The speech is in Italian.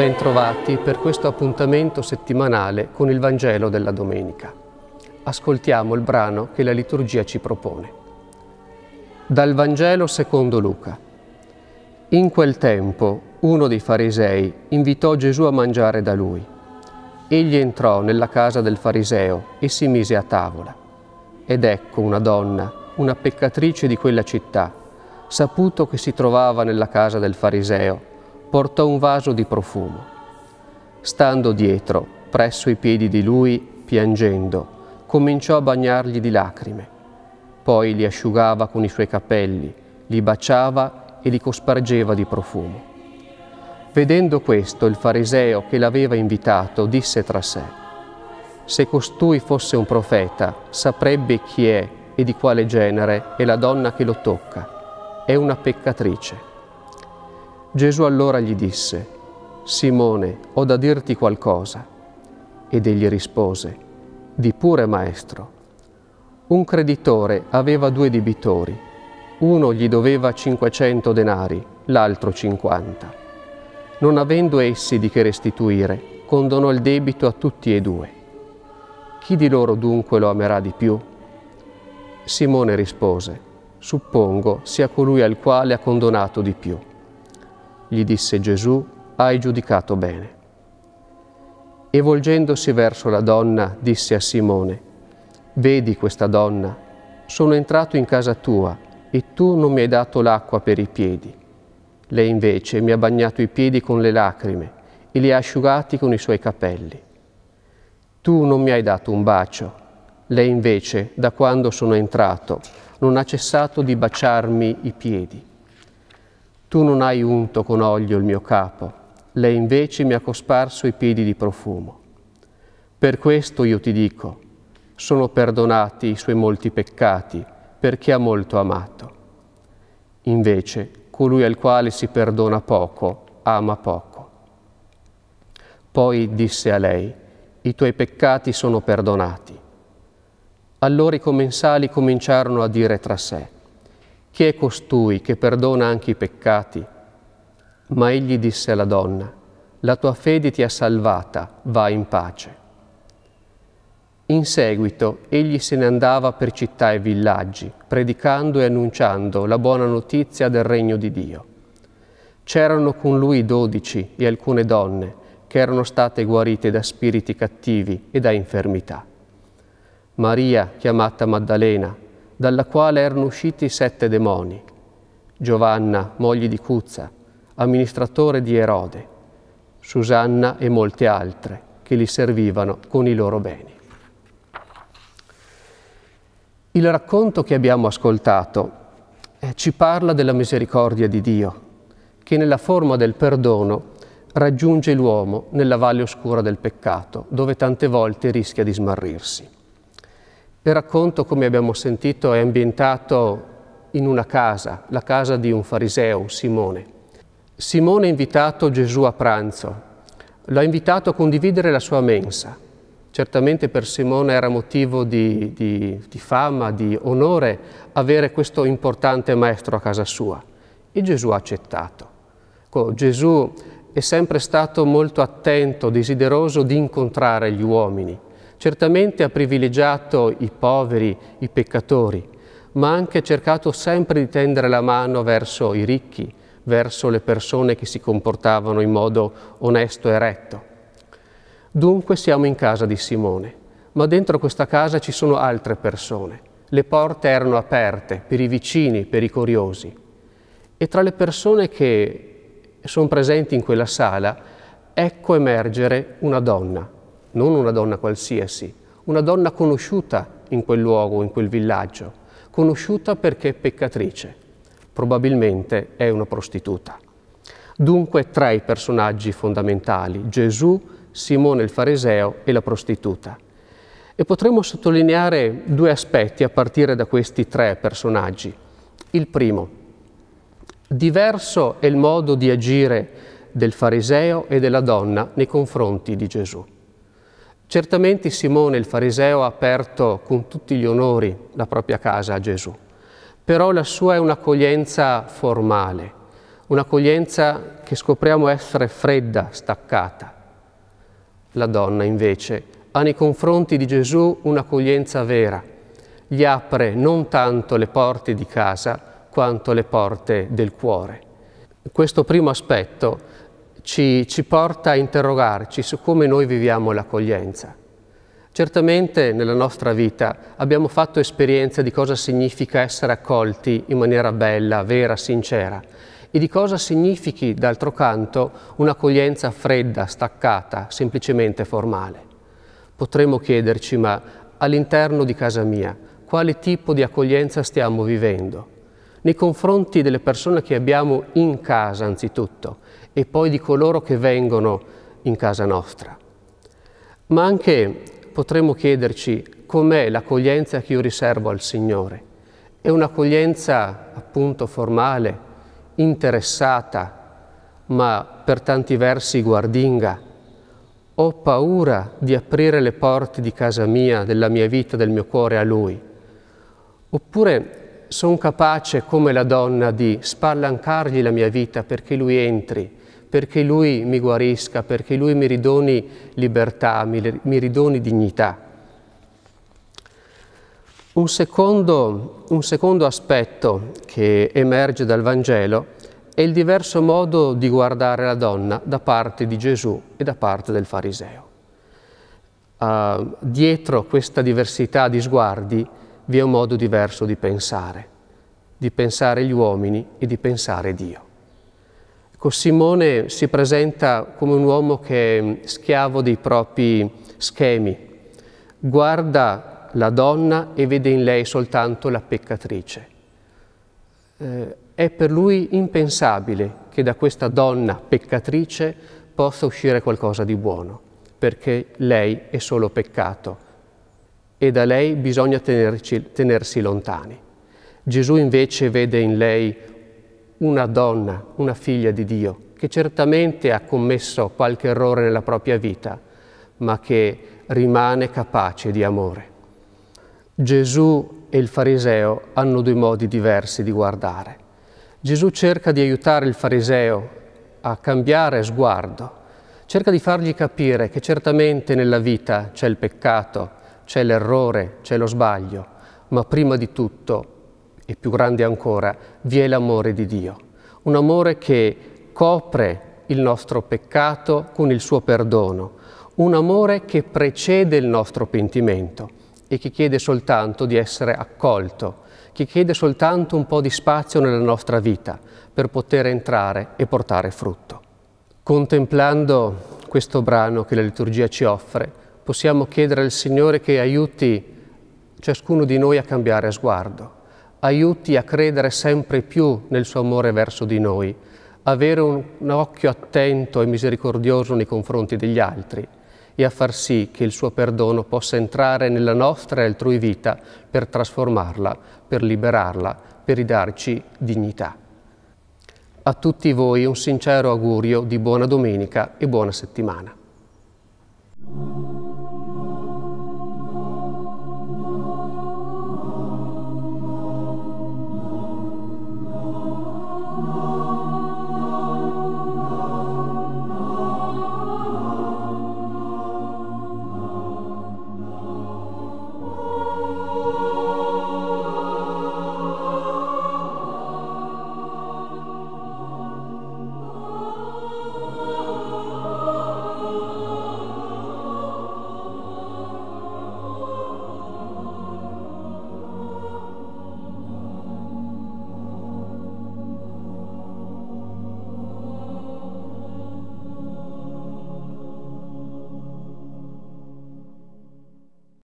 ben trovati per questo appuntamento settimanale con il Vangelo della domenica. Ascoltiamo il brano che la liturgia ci propone. Dal Vangelo secondo Luca. In quel tempo uno dei farisei invitò Gesù a mangiare da lui. Egli entrò nella casa del fariseo e si mise a tavola. Ed ecco una donna, una peccatrice di quella città, saputo che si trovava nella casa del fariseo, portò un vaso di profumo. Stando dietro, presso i piedi di lui, piangendo, cominciò a bagnargli di lacrime. Poi li asciugava con i suoi capelli, li baciava e li cospargeva di profumo. Vedendo questo, il fariseo che l'aveva invitato disse tra sé, Se costui fosse un profeta, saprebbe chi è e di quale genere è la donna che lo tocca. È una peccatrice. Gesù allora gli disse, Simone, ho da dirti qualcosa. Ed egli rispose, di pure maestro. Un creditore aveva due debitori, uno gli doveva 500 denari, l'altro 50. Non avendo essi di che restituire, condonò il debito a tutti e due. Chi di loro dunque lo amerà di più? Simone rispose, suppongo sia colui al quale ha condonato di più gli disse Gesù, hai giudicato bene. E volgendosi verso la donna, disse a Simone, vedi questa donna, sono entrato in casa tua e tu non mi hai dato l'acqua per i piedi. Lei invece mi ha bagnato i piedi con le lacrime e li ha asciugati con i suoi capelli. Tu non mi hai dato un bacio, lei invece, da quando sono entrato, non ha cessato di baciarmi i piedi. Tu non hai unto con olio il mio capo, lei invece mi ha cosparso i piedi di profumo. Per questo io ti dico, sono perdonati i suoi molti peccati, perché ha molto amato. Invece, colui al quale si perdona poco, ama poco. Poi disse a lei, i tuoi peccati sono perdonati. Allora i commensali cominciarono a dire tra sé, chi è costui che perdona anche i peccati? Ma egli disse alla donna, la tua fede ti ha salvata, va in pace. In seguito egli se ne andava per città e villaggi, predicando e annunciando la buona notizia del regno di Dio. C'erano con lui dodici e alcune donne che erano state guarite da spiriti cattivi e da infermità. Maria, chiamata Maddalena, dalla quale erano usciti sette demoni. Giovanna, moglie di Cuzza, amministratore di Erode, Susanna e molte altre che li servivano con i loro beni. Il racconto che abbiamo ascoltato eh, ci parla della misericordia di Dio, che nella forma del perdono raggiunge l'uomo nella valle oscura del peccato, dove tante volte rischia di smarrirsi. Il racconto, come abbiamo sentito, è ambientato in una casa, la casa di un fariseo, Simone. Simone ha invitato Gesù a pranzo, lo ha invitato a condividere la sua mensa. Certamente per Simone era motivo di, di, di fama, di onore avere questo importante maestro a casa sua e Gesù ha accettato. Gesù è sempre stato molto attento, desideroso di incontrare gli uomini Certamente ha privilegiato i poveri, i peccatori, ma ha anche cercato sempre di tendere la mano verso i ricchi, verso le persone che si comportavano in modo onesto e retto. Dunque siamo in casa di Simone, ma dentro questa casa ci sono altre persone. Le porte erano aperte per i vicini, per i curiosi. E tra le persone che sono presenti in quella sala, ecco emergere una donna, non una donna qualsiasi, una donna conosciuta in quel luogo, in quel villaggio, conosciuta perché è peccatrice, probabilmente è una prostituta. Dunque tre i personaggi fondamentali, Gesù, Simone il fariseo e la prostituta. E potremmo sottolineare due aspetti a partire da questi tre personaggi. Il primo, diverso è il modo di agire del fariseo e della donna nei confronti di Gesù. Certamente Simone il fariseo ha aperto con tutti gli onori la propria casa a Gesù, però la sua è un'accoglienza formale, un'accoglienza che scopriamo essere fredda, staccata. La donna invece ha nei confronti di Gesù un'accoglienza vera, gli apre non tanto le porte di casa quanto le porte del cuore. Questo primo aspetto ci, ci porta a interrogarci su come noi viviamo l'accoglienza. Certamente nella nostra vita abbiamo fatto esperienza di cosa significa essere accolti in maniera bella, vera, sincera e di cosa significhi, d'altro canto, un'accoglienza fredda, staccata, semplicemente formale. Potremmo chiederci, ma all'interno di casa mia, quale tipo di accoglienza stiamo vivendo? nei confronti delle persone che abbiamo in casa anzitutto e poi di coloro che vengono in casa nostra. Ma anche potremmo chiederci com'è l'accoglienza che io riservo al Signore. È un'accoglienza appunto formale, interessata, ma per tanti versi guardinga. Ho paura di aprire le porte di casa mia, della mia vita, del mio cuore a Lui. Oppure sono capace come la donna di spallancargli la mia vita perché lui entri, perché lui mi guarisca, perché lui mi ridoni libertà, mi, mi ridoni dignità. Un secondo, un secondo aspetto che emerge dal Vangelo è il diverso modo di guardare la donna da parte di Gesù e da parte del fariseo. Uh, dietro questa diversità di sguardi vi è un modo diverso di pensare, di pensare gli uomini e di pensare Dio. Ecco, Simone si presenta come un uomo che è schiavo dei propri schemi, guarda la donna e vede in lei soltanto la peccatrice. Eh, è per lui impensabile che da questa donna peccatrice possa uscire qualcosa di buono, perché lei è solo peccato e da lei bisogna tenerci, tenersi lontani. Gesù invece vede in lei una donna, una figlia di Dio, che certamente ha commesso qualche errore nella propria vita, ma che rimane capace di amore. Gesù e il fariseo hanno due modi diversi di guardare. Gesù cerca di aiutare il fariseo a cambiare sguardo, cerca di fargli capire che certamente nella vita c'è il peccato, c'è l'errore, c'è lo sbaglio, ma prima di tutto, e più grande ancora, vi è l'amore di Dio. Un amore che copre il nostro peccato con il suo perdono, un amore che precede il nostro pentimento e che chiede soltanto di essere accolto, che chiede soltanto un po' di spazio nella nostra vita per poter entrare e portare frutto. Contemplando questo brano che la liturgia ci offre, possiamo chiedere al Signore che aiuti ciascuno di noi a cambiare sguardo, aiuti a credere sempre più nel suo amore verso di noi, avere un, un occhio attento e misericordioso nei confronti degli altri e a far sì che il suo perdono possa entrare nella nostra e altrui vita per trasformarla, per liberarla, per ridarci dignità. A tutti voi un sincero augurio di buona domenica e buona settimana. Thank you.